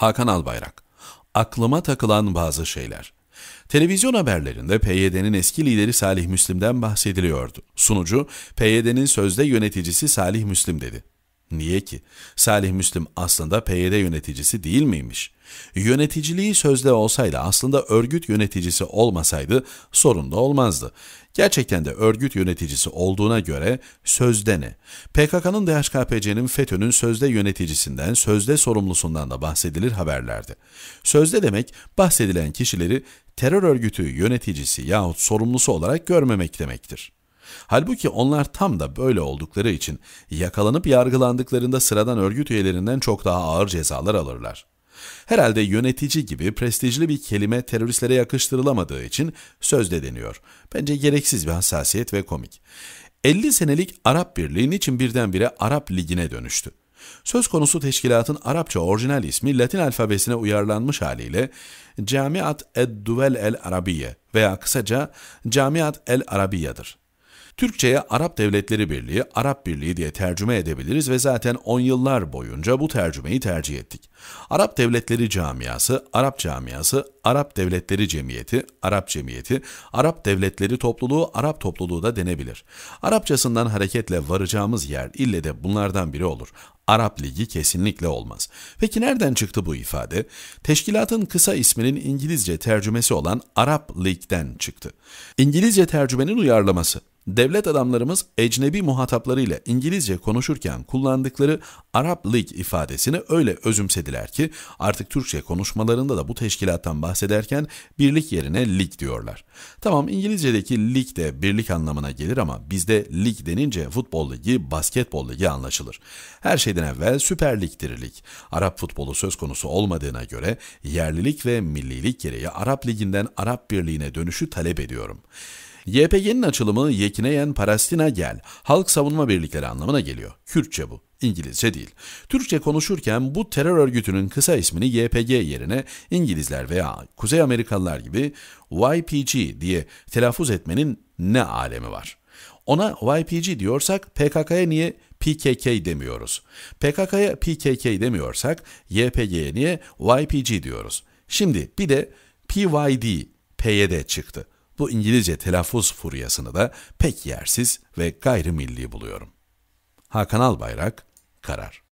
Hakan Albayrak. Aklıma takılan bazı şeyler. Televizyon haberlerinde PYD'nin eski lideri Salih Müslim'den bahsediliyordu. Sunucu, PYD'nin sözde yöneticisi Salih Müslim dedi. Niye ki? Salih Müslim aslında PYD yöneticisi değil miymiş? Yöneticiliği sözde olsaydı aslında örgüt yöneticisi olmasaydı sorun da olmazdı. Gerçekten de örgüt yöneticisi olduğuna göre sözde ne? PKK'nın DHKPC'nin FETÖ'nün sözde yöneticisinden, sözde sorumlusundan da bahsedilir haberlerde. Sözde demek bahsedilen kişileri terör örgütü yöneticisi yahut sorumlusu olarak görmemek demektir. Halbuki onlar tam da böyle oldukları için yakalanıp yargılandıklarında sıradan örgüt üyelerinden çok daha ağır cezalar alırlar. Herhalde yönetici gibi prestijli bir kelime teröristlere yakıştırılamadığı için sözde deniyor. Bence gereksiz bir hassasiyet ve komik. 50 senelik Arap Birliği için birdenbire Arap Ligi'ne dönüştü? Söz konusu teşkilatın Arapça orijinal ismi Latin alfabesine uyarlanmış haliyle Camiat Ed-Duvel El-Arabiye veya kısaca Camiat el Arabiyadır. Türkçe'ye Arap Devletleri Birliği, Arap Birliği diye tercüme edebiliriz ve zaten 10 yıllar boyunca bu tercümeyi tercih ettik. Arap Devletleri Camiası, Arap Camiası, Arap Devletleri Cemiyeti, Arap Cemiyeti, Arap Devletleri Topluluğu, Arap Topluluğu da denebilir. Arapçasından hareketle varacağımız yer ille de bunlardan biri olur. Arap Ligi kesinlikle olmaz. Peki nereden çıktı bu ifade? Teşkilatın kısa isminin İngilizce tercümesi olan Arap League'den çıktı. İngilizce tercümenin uyarlaması. Devlet adamlarımız ecnebi muhataplarıyla İngilizce konuşurken kullandıkları Arap League ifadesini öyle özümsediler ki artık Türkçe konuşmalarında da bu teşkilattan bahsederken birlik yerine lig diyorlar. Tamam İngilizce'deki lig de birlik anlamına gelir ama bizde lig denince futbol ligi, basketbol ligi anlaşılır. Her şeyden evvel Süper Lig'dir lig. Arap futbolu söz konusu olmadığına göre yerlilik ve millilik gereği Arap Ligi'nden Arap Birliği'ne dönüşü talep ediyorum. YPG'nin açılımı Yekineyen Palestina Gel, Halk Savunma Birlikleri anlamına geliyor. Kürtçe bu. İngilizce değil. Türkçe konuşurken bu terör örgütünün kısa ismini YPG yerine İngilizler veya Kuzey Amerikalılar gibi YPG diye telaffuz etmenin ne alemi var? Ona YPG diyorsak PKK'ya niye PKK demiyoruz? PKK'ya PKK demiyorsak YPG'ye niye YPG diyoruz? Şimdi bir de PYD, PYD çıktı bu İngilizce telaffuz furyasını da pek yersiz ve gayrimilli buluyorum. Hakan Albayrak, Karar